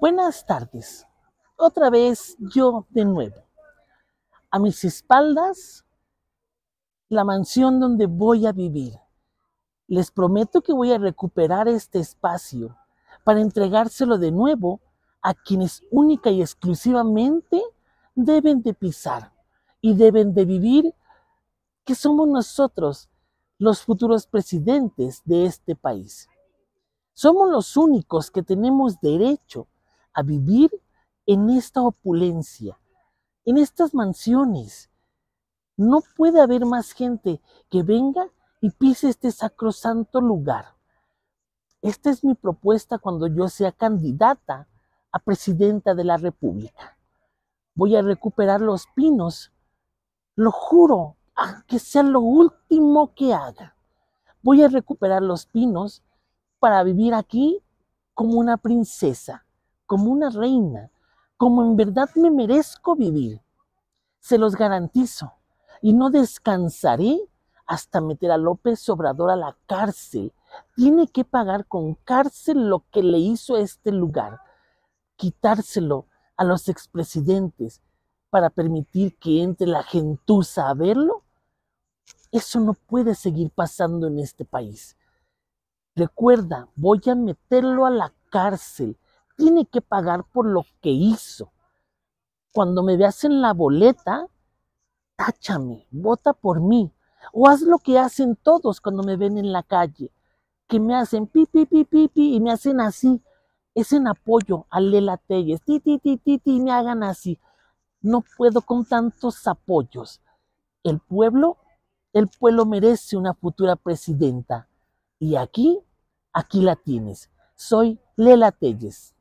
Buenas tardes. Otra vez yo de nuevo. A mis espaldas, la mansión donde voy a vivir. Les prometo que voy a recuperar este espacio para entregárselo de nuevo a quienes única y exclusivamente deben de pisar y deben de vivir, que somos nosotros, los futuros presidentes de este país. Somos los únicos que tenemos derecho a vivir en esta opulencia, en estas mansiones. No puede haber más gente que venga y pise este sacrosanto lugar. Esta es mi propuesta cuando yo sea candidata a presidenta de la República. Voy a recuperar los pinos, lo juro, que sea lo último que haga. Voy a recuperar los pinos para vivir aquí como una princesa como una reina, como en verdad me merezco vivir. Se los garantizo. Y no descansaré hasta meter a López Obrador a la cárcel. Tiene que pagar con cárcel lo que le hizo a este lugar, quitárselo a los expresidentes para permitir que entre la gentuza a verlo. Eso no puede seguir pasando en este país. Recuerda, voy a meterlo a la cárcel tiene que pagar por lo que hizo. Cuando me veas en la boleta, táchame, vota por mí. O haz lo que hacen todos cuando me ven en la calle, que me hacen pi, pi, pi, y me hacen así. Es en apoyo a Lela Telles, ti, ti, ti, ti, y me hagan así. No puedo con tantos apoyos. El pueblo, el pueblo merece una futura presidenta. Y aquí, aquí la tienes. Soy Lela Telles.